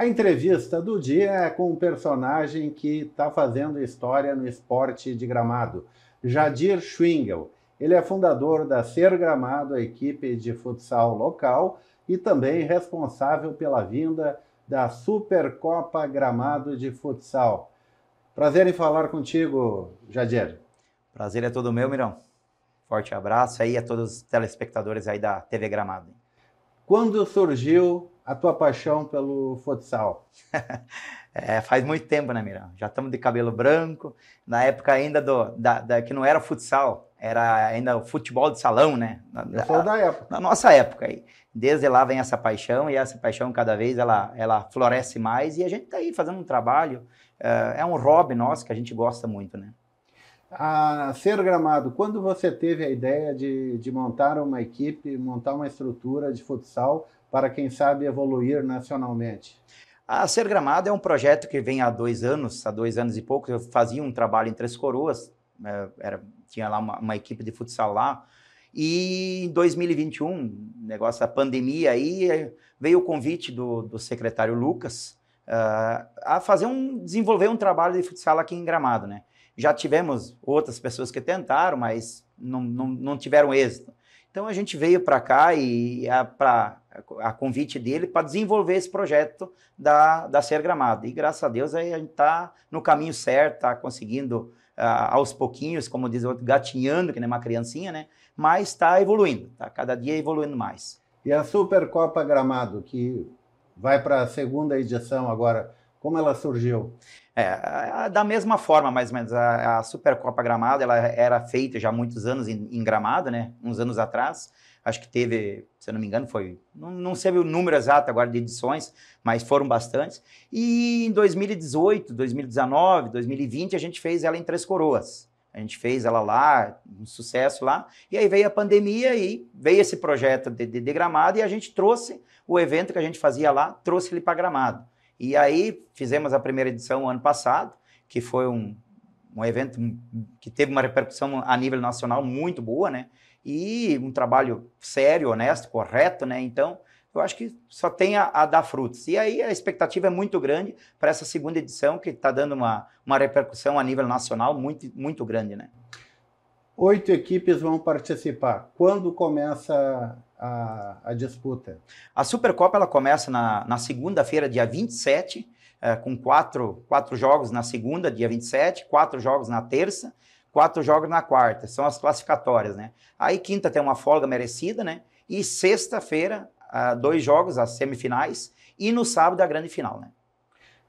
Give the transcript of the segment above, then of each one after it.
A entrevista do dia é com um personagem que está fazendo história no esporte de gramado, Jadir Schwingel. Ele é fundador da Ser Gramado, a equipe de futsal local, e também responsável pela vinda da Supercopa Gramado de Futsal. Prazer em falar contigo, Jadir. Prazer é todo meu, Mirão. Forte abraço aí a todos os telespectadores aí da TV Gramado. Quando surgiu a tua paixão pelo futsal? é, faz muito tempo, né, Mirão? Já estamos de cabelo branco. Na época ainda do, da, da, que não era futsal, era ainda o futebol de salão, né? Na, Eu da época. Na nossa época. aí. Desde lá vem essa paixão e essa paixão cada vez ela, ela floresce mais e a gente está aí fazendo um trabalho. Eh, é um hobby nosso que a gente gosta muito, né? a ser gramado, quando você teve a ideia de, de montar uma equipe, montar uma estrutura de futsal para, quem sabe, evoluir nacionalmente? A Ser Gramado é um projeto que vem há dois anos, há dois anos e pouco. Eu fazia um trabalho em Três Coroas, né, era, tinha lá uma, uma equipe de futsal lá, e em 2021, negócio da pandemia, aí veio o convite do, do secretário Lucas uh, a fazer um desenvolver um trabalho de futsal aqui em Gramado, né? Já tivemos outras pessoas que tentaram, mas não, não, não tiveram êxito. Então a gente veio para cá e ah, para a convite dele para desenvolver esse projeto da, da Ser Gramado. E graças a Deus aí a gente está no caminho certo, está conseguindo uh, aos pouquinhos, como diz o outro, gatinhando, que nem uma criancinha, né? Mas está evoluindo, está cada dia evoluindo mais. E a Supercopa Gramado, que vai para a segunda edição agora, como ela surgiu? É, da mesma forma, mais ou menos. A, a Supercopa Gramado, ela era feita já há muitos anos em, em Gramado, né? Uns anos atrás Acho que teve, se eu não me engano, foi. Não, não sei o número exato agora de edições, mas foram bastantes. E em 2018, 2019, 2020, a gente fez ela em Três Coroas. A gente fez ela lá, um sucesso lá. E aí veio a pandemia e veio esse projeto de, de, de gramado e a gente trouxe o evento que a gente fazia lá, trouxe ele para gramado. E aí fizemos a primeira edição ano passado, que foi um, um evento que teve uma repercussão a nível nacional muito boa, né? E um trabalho sério, honesto, correto, né? Então, eu acho que só tem a, a dar frutos. E aí a expectativa é muito grande para essa segunda edição, que está dando uma, uma repercussão a nível nacional muito, muito grande, né? Oito equipes vão participar. Quando começa a, a disputa? A Supercopa ela começa na, na segunda-feira, dia 27, é, com quatro, quatro jogos na segunda, dia 27, quatro jogos na terça, quatro jogos na quarta. São as classificatórias, né? Aí quinta tem uma folga merecida, né? E sexta-feira, ah, dois jogos, as semifinais, e no sábado a grande final, né?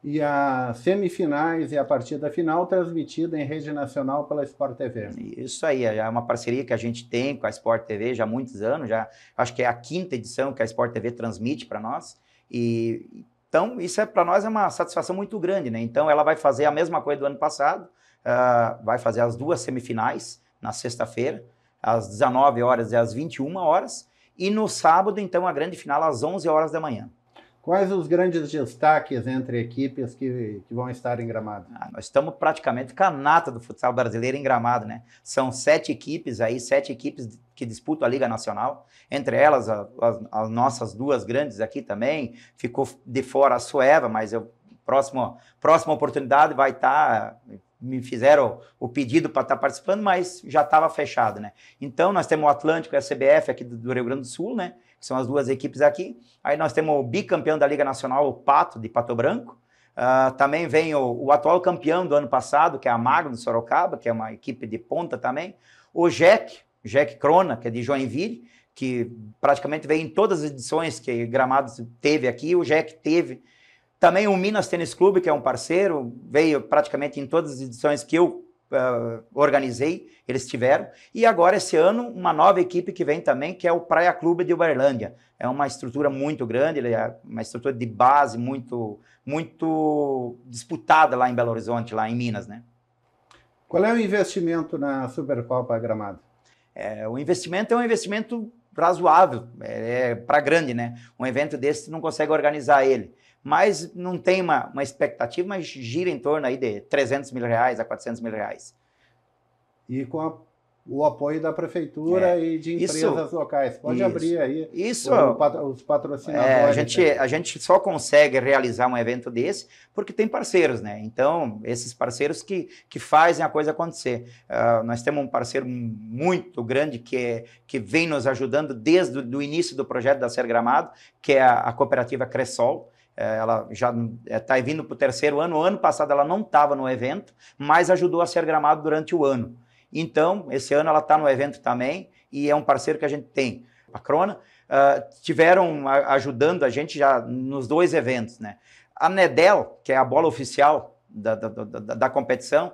E as semifinais e a partida final transmitida em rede nacional pela Sport TV. Isso aí, é uma parceria que a gente tem com a Sport TV já há muitos anos, já acho que é a quinta edição que a Sport TV transmite para nós. E então, isso é para nós é uma satisfação muito grande, né? Então, ela vai fazer a mesma coisa do ano passado, uh, vai fazer as duas semifinais na sexta-feira, às 19 horas e às 21 horas, e no sábado, então, a grande final às 11 horas da manhã. Quais os grandes destaques entre equipes que, que vão estar em Gramado? Ah, nós estamos praticamente com a nata do futsal brasileiro em Gramado, né? São sete equipes aí, sete equipes que disputam a Liga Nacional. Entre elas, a, a, as nossas duas grandes aqui também. Ficou de fora a Sueva, mas eu, próximo, próxima oportunidade vai estar... Tá, me fizeram o pedido para estar tá participando, mas já estava fechado, né? Então, nós temos o Atlântico e a CBF aqui do, do Rio Grande do Sul, né? que são as duas equipes aqui. Aí nós temos o bicampeão da Liga Nacional, o Pato, de Pato Branco. Uh, também vem o, o, atual campeão do ano passado, que é a Magno de Sorocaba, que é uma equipe de ponta também. O Jack, Jack Crona, que é de Joinville, que praticamente veio em todas as edições que Gramados teve aqui, o Jack teve. Também o Minas Tênis Clube, que é um parceiro, veio praticamente em todas as edições que eu uh, organizei, eles tiveram. E agora, esse ano, uma nova equipe que vem também, que é o Praia Clube de Uberlândia. É uma estrutura muito grande, é uma estrutura de base muito, muito disputada lá em Belo Horizonte, lá em Minas, né? Qual é o investimento na Supercopa Gramado? É, o investimento é um investimento razoável, é, é para grande, né? Um evento desse não consegue organizar ele mas não tem uma, uma expectativa, mas gira em torno aí de 300 mil reais a 400 mil reais. E com a, o apoio da prefeitura é. e de empresas isso, locais. Pode isso, abrir aí isso, o, os patrocinadores. É, a, gente, né? a gente só consegue realizar um evento desse porque tem parceiros, né? Então, esses parceiros que, que fazem a coisa acontecer. Uh, nós temos um parceiro muito grande que, é, que vem nos ajudando desde o do início do projeto da Ser Gramado, que é a, a cooperativa Cressol é, ela já está é, vindo para o terceiro ano. ano passado ela não estava no evento, mas ajudou a ser gramado durante o ano. Então, esse ano ela está no evento também e é um parceiro que a gente tem, a Crona. Uh, tiveram ajudando a gente já nos dois eventos, né? A Nedel, que é a bola oficial da, da, da, da competição,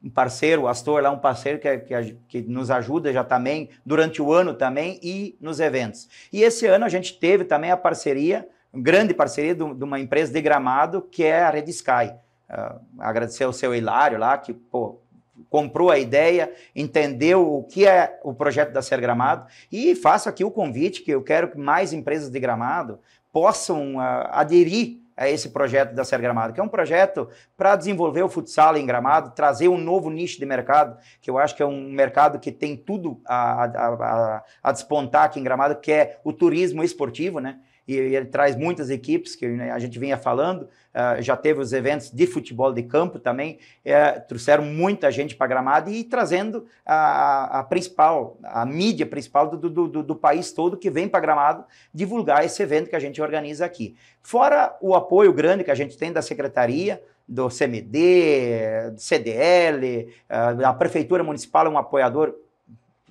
um parceiro, o Astor lá, um parceiro que, é, que, que, nos ajuda já também durante o ano também e nos eventos. E esse ano a gente teve também a parceria grande parceria de, de uma empresa de gramado que é a Red Sky. Uh, agradecer ao seu Hilário lá, que pô, comprou a ideia, entendeu o que é o projeto da Ser Gramado e faço aqui o convite que eu quero que mais empresas de Gramado possam uh, aderir a esse projeto da Ser Gramado, que é um projeto para desenvolver o futsal em Gramado, trazer um novo nicho de mercado, que eu acho que é um mercado que tem tudo a, a, a, a despontar aqui em Gramado, que é o turismo esportivo, né? e ele traz muitas equipes que né, a gente vinha falando, uh, já teve os eventos de futebol de campo também, uh, trouxeram muita gente para Gramado e trazendo a, a, principal, a mídia principal do, do, do, do país todo que vem para Gramado divulgar esse evento que a gente organiza aqui. Fora o apoio grande que a gente tem da Secretaria, do CMD, do CDL, uh, ah, a Prefeitura Municipal é um apoiador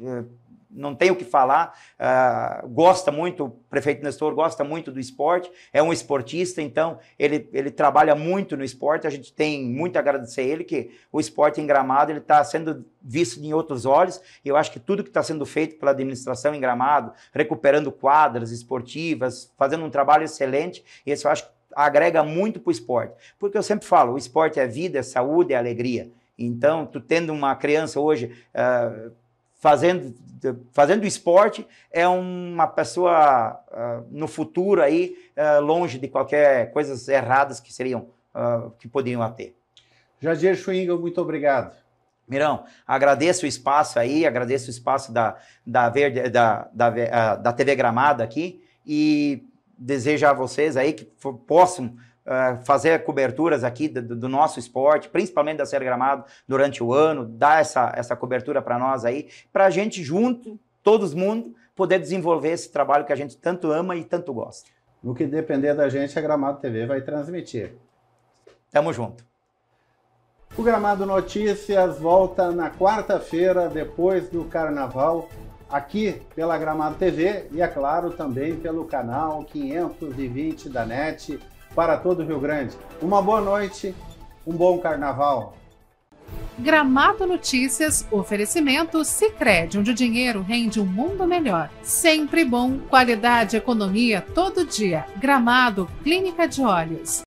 eh, não tem o que falar, uh, gosta muito, o prefeito Nestor gosta muito do esporte, é um esportista, então ele, ele trabalha muito no esporte, a gente tem muito a agradecer a ele, que o esporte em Gramado ele está sendo visto em outros olhos, e eu acho que tudo que está sendo feito pela administração em Gramado, recuperando quadras esportivas, fazendo um trabalho excelente, isso eu acho que agrega muito para o esporte, porque eu sempre falo, o esporte é vida, é saúde, é alegria, então, tu tendo uma criança hoje... Uh, fazendo, fazendo esporte, é uma pessoa uh, no futuro aí uh, longe de qualquer coisas erradas que seriam uh, que poderiam ter. Jadir Schwingel, muito obrigado. Mirão, agradeço o espaço aí, agradeço o espaço da, da, Verde, da, da, da TV Gramado aqui e desejo a vocês aí que possam uh, fazer coberturas aqui do, do, nosso esporte, principalmente da Série Gramado, durante o ano, dar essa, essa cobertura para nós aí, para a gente junto, todo mundo, poder desenvolver esse trabalho que a gente tanto ama e tanto gosta. No que depender da gente, a Gramado TV vai transmitir. Tamo junto. O Gramado Notícias volta na quarta-feira, depois do Carnaval, aqui pela Gramado TV e, é claro, também pelo canal 520 da NET para todo o Rio Grande. Uma boa noite, um bom carnaval. Gramado Notícias, oferecimento Sicredi, onde o dinheiro rende um mundo melhor. Sempre bom, qualidade, economia todo dia. Gramado, Clínica de Olhos.